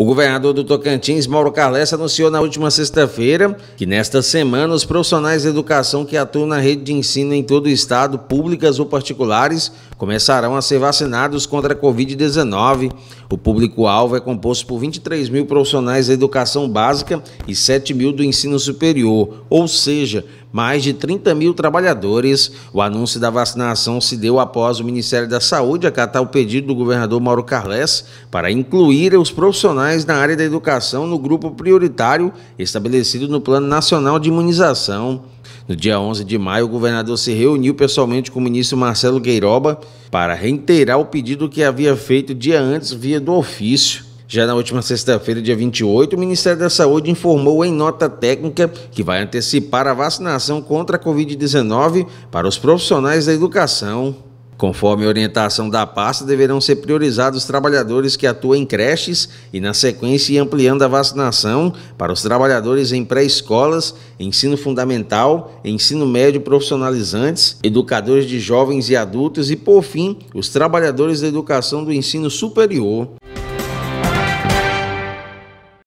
O governador do Tocantins, Mauro Carles, anunciou na última sexta-feira que nesta semana os profissionais de educação que atuam na rede de ensino em todo o estado, públicas ou particulares, começarão a ser vacinados contra a Covid-19. O público-alvo é composto por 23 mil profissionais da educação básica e 7 mil do ensino superior, ou seja, mais de 30 mil trabalhadores. O anúncio da vacinação se deu após o Ministério da Saúde acatar o pedido do governador Mauro Carles para incluir os profissionais na área da educação no grupo prioritário estabelecido no Plano Nacional de Imunização. No dia 11 de maio, o governador se reuniu pessoalmente com o ministro Marcelo Queiroba para reiterar o pedido que havia feito dia antes via do ofício. Já na última sexta-feira, dia 28, o Ministério da Saúde informou em nota técnica que vai antecipar a vacinação contra a Covid-19 para os profissionais da educação. Conforme orientação da pasta, deverão ser priorizados trabalhadores que atuam em creches e, na sequência, ampliando a vacinação para os trabalhadores em pré-escolas, ensino fundamental, ensino médio profissionalizantes, educadores de jovens e adultos e, por fim, os trabalhadores da educação do ensino superior.